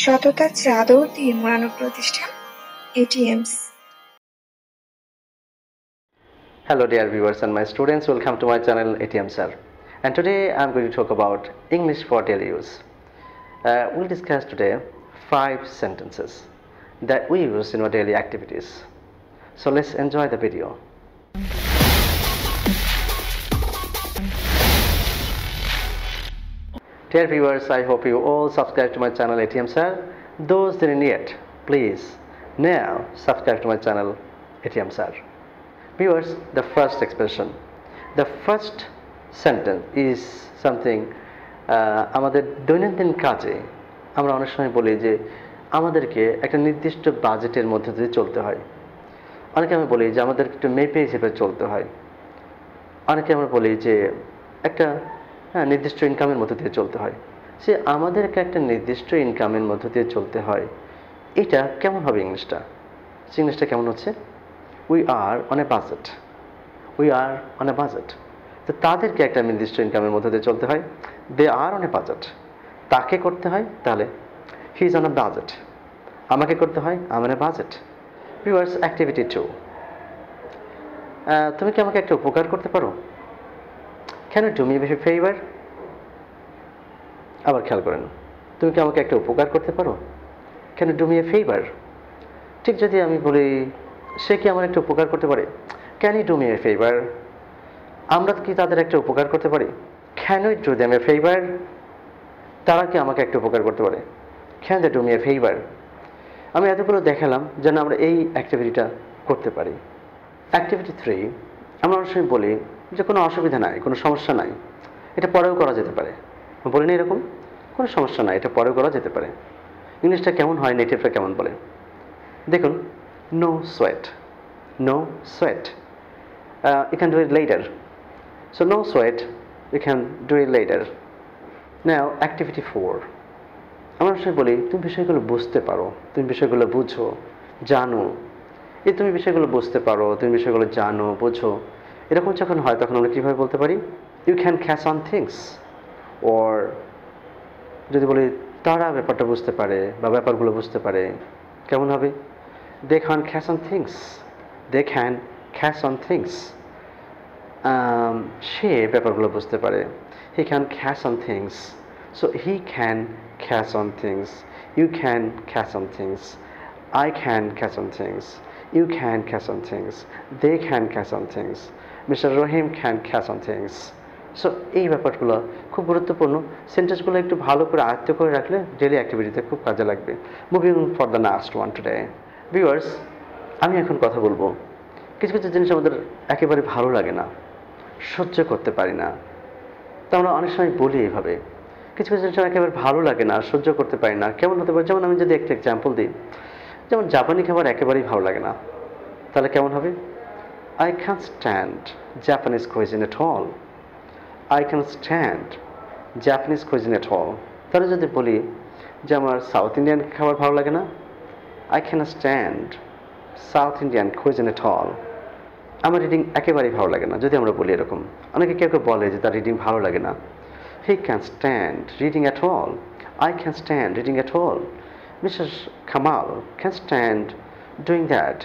সততার চাদর দিয়ে মোড়ানো প্রতিষ্ঠান Hello dear viewers and my students welcome to my channel ATM and today I'm going to talk about English for daily use uh, we'll discuss today five sentences that we use in our daily activities so let's enjoy the video Dear viewers, I hope you all subscribe to my channel ATM Sir. Those didn't yet, please now subscribe to my channel ATM Sir. Viewers, the first expression, the first sentence is something আমাদের দৈনন্দিন কাজে আমরা অনেক সময় বলি যে আমাদেরকে একটা নির্দিষ্ট বাজেটের মধ্যে দিয়ে চলতে হয় অনেকে আমি বলি যে আমাদেরকে একটু মেপে হিসেবে চলতে হয় অনেকে আমরা বলি যে একটা হ্যাঁ নির্দিষ্ট ইনকামের মধ্য দিয়ে চলতে হয় সে আমাদেরকে একটা নির্দিষ্ট ইনকামের মধ্য দিয়ে চলতে হয় এটা কেমন হবে ইংলিশটা ইংলিশটা কেমন হচ্ছে we are on a budget we are on a budget তো তাদেরকে একটা নির্দিষ্ট ইনকামের মধ্যে দিয়ে চলতে হয় দে আর অন এ বাজেট তাকে করতে হয় তাহলে he is on a budget আমাকে করতে হয় আমার a budget viewers activity two তুমি কি আমাকে একটা উপকার করতে পারো কেন তুমি বেশি ফেভার আবার খেয়াল করেন তুমি কি আমাকে একটা উপকার করতে পারো কেন তুমি এ ফেভার ঠিক যদি আমি বলি সে কি আমার একটা উপকার করতে পারে ক্যান ইউ এ ফেভার আমরা কি তাদের একটা উপকার করতে পারি can you do them a favour তারা কি আমাকে একটা উপকার করতে পারে can they do me a favour আমি এতগুলো দেখালাম যেন আমরা এই অ্যাক্টিভিটিটা করতে পারি অ্যাক্টিভিটি থ্রি আমরা অনেক সময় বলি যে কোনো অসুবিধা নাই কোনো সমস্যা নাই এটা পরেও করা যেতে পারে বলি না এরকম কোনো সমস্যা নাই এটা পরেও করা যেতে পারে ইংলিশটা কেমন হয় নেটিভটা কেমন বলে দেখুন no sweat no sweat I can do it later so no sweat I can do it later now activity four আমার সঙ্গে বলি তুমি বিষয়গুলো বুঝতে পারো তুমি বিষয়গুলো বুঝো জানো এই তুমি বিষয়গুলো বুঝতে পারো তুমি বিষয়গুলো জানো বোঝো এরকম যখন হয় তখন আমরা কীভাবে বলতে পারি you can catch on things or যদি বলি তারা ব্যাপারটা বুঝতে পারে বা ব্যাপারগুলো বুঝতে পারে কেমন হবে they can catch on things they can catch on things সে ব্যাপারগুলো বুঝতে পারে he can catch on things so he can catch on things you can catch on things I can catch on things You can catch on things. They can catch on things. Mr. Rahim can catch on things. So এই ব্যাপারগুলো খুব গুরুত্বপূর্ণ সেন্টেন্সগুলো একটু ভালো করে আয়ত্ত করে রাখলে ডেলি অ্যাক্টিভিটিতে খুব কাজে লাগবে moving for the last one today viewers আমি এখন কথা বলবো কিছু কিছু জিনিস আমাদের একেবারে ভালো লাগে না সহ্য করতে পারি না তা আমরা অনেক সময় বলি এইভাবে কিছু কিছু জিনিস একেবারে ভালো লাগে না সহ্য করতে পারি না কেমন হতে পারে যেমন আমি যদি একটা এক্সাম্পল দিই যেমন জাপানি খাবার একেবারেই ভালো লাগে না তাহলে কেমন হবে I can stand Japanese cuisine at all I can stand Japanese cuisine at all তাহলে যদি বলি যে আমার সাউথ ইন্ডিয়ান খাবার ভালো লাগে না I can stand South Indian cuisine at all আমার রিডিং একেবারেই ভালো লাগে না যদি আমরা বলি এরকম অনেকে কেউ কেউ বলে যে তার রিডিং ভালো লাগে না he can stand reading at all I can stand reading at all Mrs Kamal can stand doing that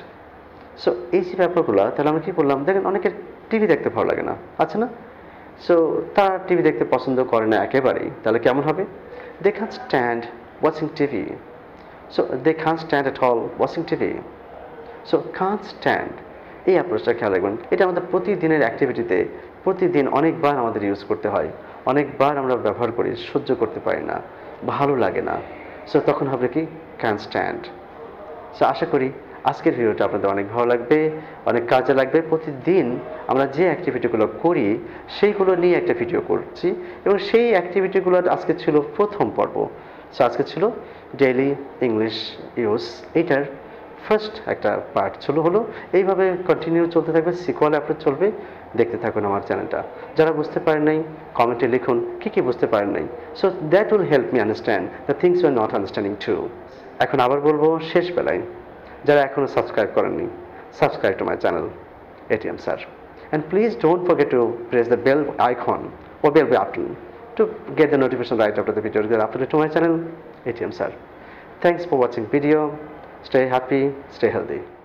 so এই যে ব্যাপারগুলো তাহলে আমরা কী করলাম দেখেন অনেকের টিভি দেখতে ভালো লাগে না আছে না সো তারা টিভি দেখতে পছন্দ করে না একেবারেই তাহলে কেমন হবে they can stand watching TV so they can stand at all watching TV so can stand এই অ্যাপ্রোচটা খেয়াল রাখবেন এটা আমাদের প্রতিদিনের অ্যাক্টিভিটিতে প্রতিদিন অনেকবার আমাদের ইউজ করতে হয় অনেকবার আমরা ব্যবহার করি সহ্য করতে পারি না ভালো লাগে না সো তখন হবে কি ক্যান স্ট্যান্ড সো আশা করি আজকের ভিডিওটা আপনাদের অনেক ভালো লাগবে অনেক কাজে লাগবে প্রতিদিন আমরা যে অ্যাক্টিভিটিগুলো করি সেইগুলো নিয়ে একটা ভিডিও করছি এবং সেই অ্যাক্টিভিটিগুলো আজকে ছিল প্রথম পর্ব সো আজকে ছিল ডেইলি ইংলিশ ইউজ এটার ফার্স্ট একটা পার্ট শুরু হলো এইভাবে কন্টিনিউ চলতে থাকবে সিকোয়াল অ্যাপ্রোচ চলবে দেখতে থাকুন আমার চ্যানেলটা যারা বুঝতে পারেন নাই কমেন্টে লিখুন কী কী বুঝতে পারেন নাই so that will help me understand the things you not understanding to এখন আবার বলবো শেষ বেলায় যারা এখনও সাবস্ক্রাইব করেননি subscribe to my channel ATM sir and please don't forget to press the bell icon or bell button to get the notification right after the video is uploaded to my channel ATM sir. Thanks for watching Stay happy, stay healthy.